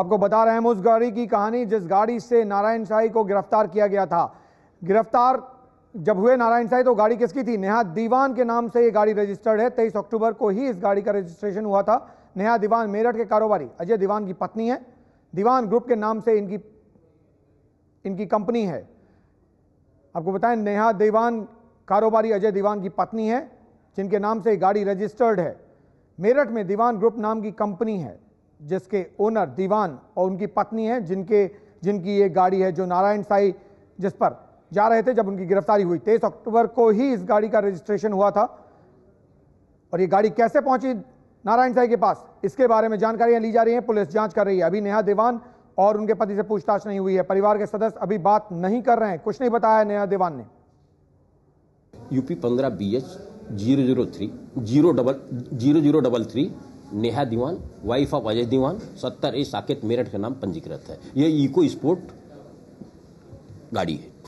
आपको बता रहे हैं उस गाड़ी की कहानी जिस गाड़ी से नारायण शाही को गिरफ्तार किया गया था गिरफ्तार जब हुए नारायण शाही तो गाड़ी किसकी थी नेहा दीवान के नाम से ये गाड़ी रजिस्टर्ड है तेईस अक्टूबर को ही इस गाड़ी का रजिस्ट्रेशन हुआ था नेहा दीवान मेरठ के कारोबारी अजय दीवान की पत्नी है दीवान ग्रुप के नाम से इनकी इनकी कंपनी है आपको बताएं नेहा दीवान कारोबारी अजय दीवान की पत्नी है जिनके नाम से गाड़ी रजिस्टर्ड है मेरठ में दीवान ग्रुप नाम की कंपनी है जिसके ओनर दीवान और उनकी पत्नी है जिनके जिनकी ये गाड़ी है जो नारायण साई जिस पर जा रहे थे जब उनकी गिरफ्तारी हुई तेईस अक्टूबर को ही इस गाड़ी का रजिस्ट्रेशन हुआ था और ये गाड़ी कैसे पहुंची नारायण साई के पास इसके बारे में जानकारियां ली जा रही हैं पुलिस जांच कर रही है अभी नेहा देवान और उनके पति से पूछताछ नहीं हुई है परिवार के सदस्य अभी बात नहीं कर रहे हैं कुछ नहीं बताया नेहा देवान ने यूपी पंद्रह B H zero zero three zero double zero zero double three Neha Dewan wife of Ajay Dewan सत्तर ए साकेत मेरठ का नाम पंजीकृत है यह इको स्पोर्ट गाड़ी है